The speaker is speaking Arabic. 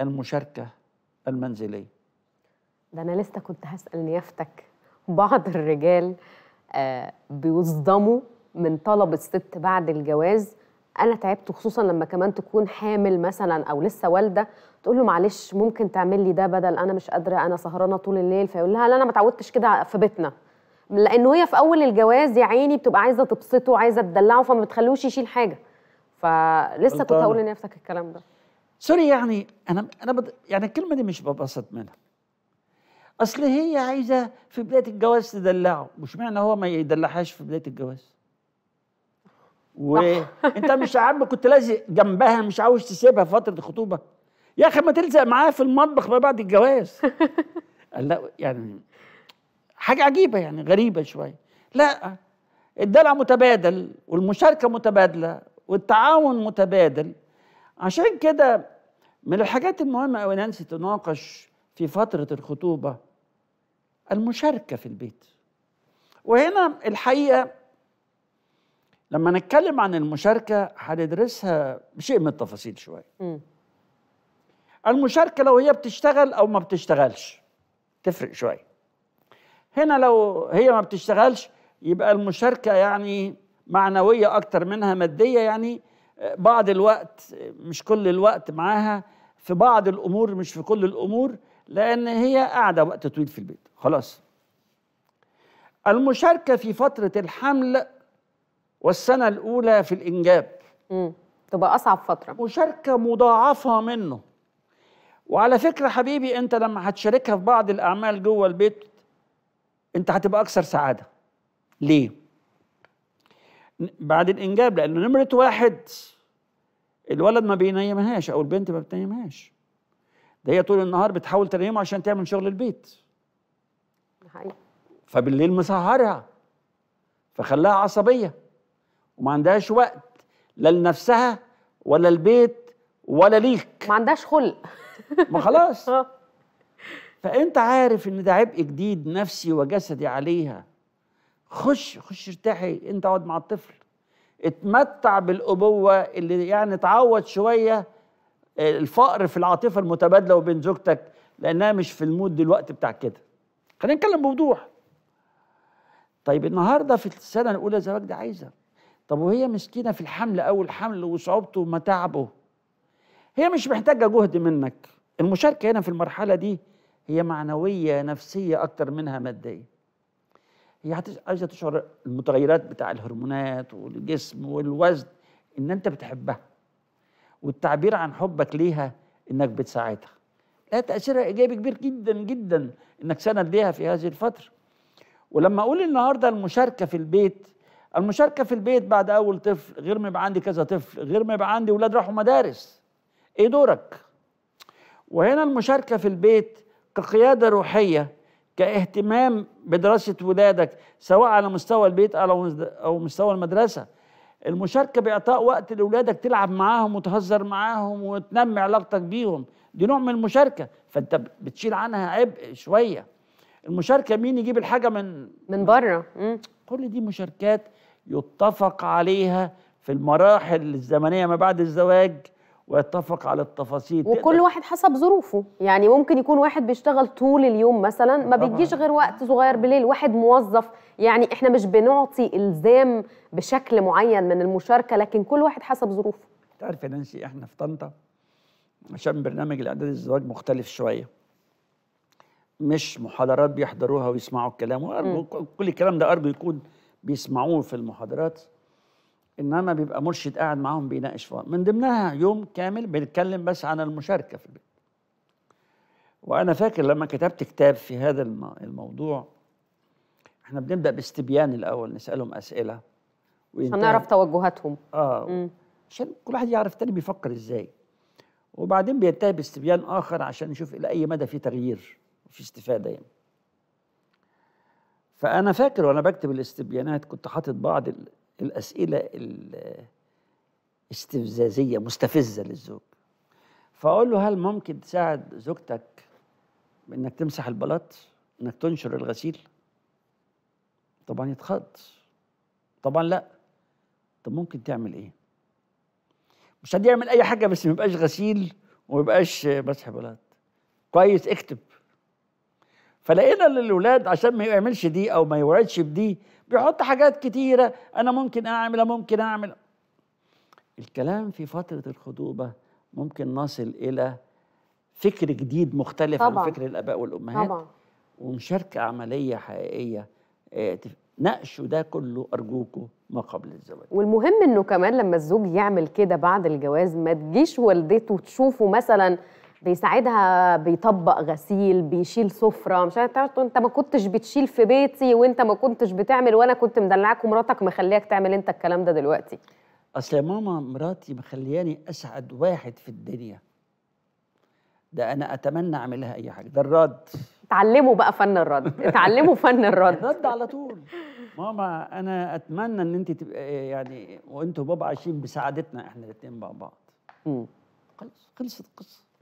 المشاركة المنزلية ده أنا لسه كنت هسأل نيافتك بعض الرجال آه بيصدموا من طلب الست بعد الجواز انا تعبت خصوصا لما كمان تكون حامل مثلا او لسه والده تقول له معلش ممكن تعمل لي ده بدل انا مش قادره انا سهرانه طول الليل فيقول لها لا انا ما اتعودتش كده في بيتنا لأنه هي في اول الجواز يا عيني بتبقى عايزه تبسطه عايزه تدلعه فما بتخلوش يشيل حاجه فلسه كنت هقول لنفسك الكلام ده سوري يعني انا انا بد... يعني الكلمه دي مش ببسط منها اصل هي عايزه في بدايه الجواز تدلعه مش معنى هو ما يدلعهاش في بدايه الجواز وانت مش عم كنت لازق جنبها مش عاوز تسيبها في فتره الخطوبه يا اخي ما تلزق معاها في المطبخ ما بعد الجواز قال لا يعني حاجه عجيبه يعني غريبه شويه لا الدلع متبادل والمشاركه متبادله والتعاون متبادل عشان كده من الحاجات المهمة أو نانسي تناقش في فترة الخطوبة المشاركة في البيت وهنا الحقيقة لما نتكلم عن المشاركة هندرسها بشيء من التفاصيل شوية المشاركة لو هي بتشتغل أو ما بتشتغلش تفرق شوية هنا لو هي ما بتشتغلش يبقى المشاركة يعني معنوية أكتر منها مادية يعني بعض الوقت مش كل الوقت معاها في بعض الامور مش في كل الامور لان هي قاعده وقت طويل في البيت خلاص المشاركه في فتره الحمل والسنه الاولى في الانجاب امم تبقى اصعب فتره مشاركه مضاعفه منه وعلى فكره حبيبي انت لما هتشاركها في بعض الاعمال جوه البيت انت هتبقى اكثر سعاده ليه بعد الانجاب لانه نمره واحد الولد ما بينيمهاش او البنت ما بتنيمهاش ده هي طول النهار بتحاول تنيمه عشان تعمل شغل البيت حقيقي فبالليل مسهرها فخلاها عصبيه وما عندهاش وقت لا لنفسها ولا البيت ولا ليك ما عندهاش خلق ما خلاص آه. فانت عارف ان ده عبء جديد نفسي وجسدي عليها خش خش ارتاحي انت اقعد مع الطفل اتمتع بالابوه اللي يعني تعوض شويه الفقر في العاطفه المتبادله وبين زوجتك لانها مش في المود دلوقتي بتاع كده خلينا نتكلم بوضوح طيب النهارده في السنه الاولى زواج دي عايزه طب وهي مسكينه في الحمل اول حمل وصعوبته ومتاعبه هي مش محتاجه جهد منك المشاركه هنا في المرحله دي هي معنويه نفسيه اكتر منها ماديه هي عايزه تشعر المتغيرات بتاع الهرمونات والجسم والوزن ان انت بتحبها والتعبير عن حبك ليها انك بتساعدها لها تاثيرها ايجابي كبير جدا جدا انك سند ليها في هذه الفتره ولما اقول النهارده المشاركه في البيت المشاركه في البيت بعد اول طفل غير ما يبقى عندي كذا طفل غير ما يبقى عندي ولاد راحوا مدارس ايه دورك وهنا المشاركه في البيت كقياده روحيه كاهتمام بدراسة ولادك سواء على مستوى البيت أو مستوى المدرسة المشاركة بإعطاء وقت لأولادك تلعب معاهم وتهزر معاهم وتنمي علاقتك بيهم دي نوع من المشاركة فأنت بتشيل عنها عبء شوية المشاركة مين يجيب الحاجة من من بره كل دي مشاركات يتفق عليها في المراحل الزمنية ما بعد الزواج ويتفق على التفاصيل وكل واحد حسب ظروفه يعني ممكن يكون واحد بيشتغل طول اليوم مثلا ما بيجيش غير وقت صغير بالليل واحد موظف يعني احنا مش بنعطي الزام بشكل معين من المشاركه لكن كل واحد حسب ظروفه تعرف يا نانسي احنا في طنطا عشان برنامج الاعداد الزواج مختلف شويه مش محاضرات بيحضروها ويسمعوا الكلام وأرجو كل الكلام ده ارجو يكون بيسمعوه في المحاضرات انما بيبقى مرشد قاعد معاهم بيناقش فيها من ضمنها يوم كامل بنتكلم بس عن المشاركه في البيت وانا فاكر لما كتبت كتاب في هذا الموضوع احنا بنبدا باستبيان الاول نسالهم اسئله عشان نعرف توجهاتهم اه عشان كل واحد يعرف تاني بيفكر ازاي وبعدين بينتهي باستبيان اخر عشان نشوف الى اي مدى في تغيير وفي استفاده يعني فانا فاكر وانا بكتب الاستبيانات كنت حاطط بعض الاسئله الاستفزازيه مستفزه للزوج فاقول له هل ممكن تساعد زوجتك بانك تمسح البلاط انك تنشر الغسيل طبعا يتخض طبعا لا طب ممكن تعمل ايه مش يعمل اي حاجه بس ما يبقاش غسيل وما يبقاش مسح بلاط كويس اكتب فلقينا ان الاولاد عشان ما يعملش دي او ما يوعدش بدي بيحط حاجات كتيره انا ممكن اعمل ممكن اعمل الكلام في فتره الخطوبه ممكن نصل الى فكر جديد مختلف طبعًا. عن فكر الاباء والامهات طبعًا. ومشاركه عمليه حقيقيه آه، ناقشوا ده كله ارجوكم ما قبل الزواج والمهم انه كمان لما الزوج يعمل كده بعد الجواز ما تجيش والدته تشوفه مثلا بيساعدها بيطبق غسيل بيشيل سفره مش عارف انت ما كنتش بتشيل في بيتي وانت ما كنتش بتعمل وانا كنت مدلعاك ومراتك مخلياك تعمل انت الكلام ده دلوقتي اصل يا ماما مراتي مخلياني اسعد واحد في الدنيا ده انا اتمنى اعملها اي حاجه ده الرد اتعلموا بقى فن الرد اتعلموا فن الرد الرد على طول ماما انا اتمنى ان انت تبقى يعني وانت وبابا عايشين بسعادتنا احنا الاثنين مع بعض خلص خلصت القصه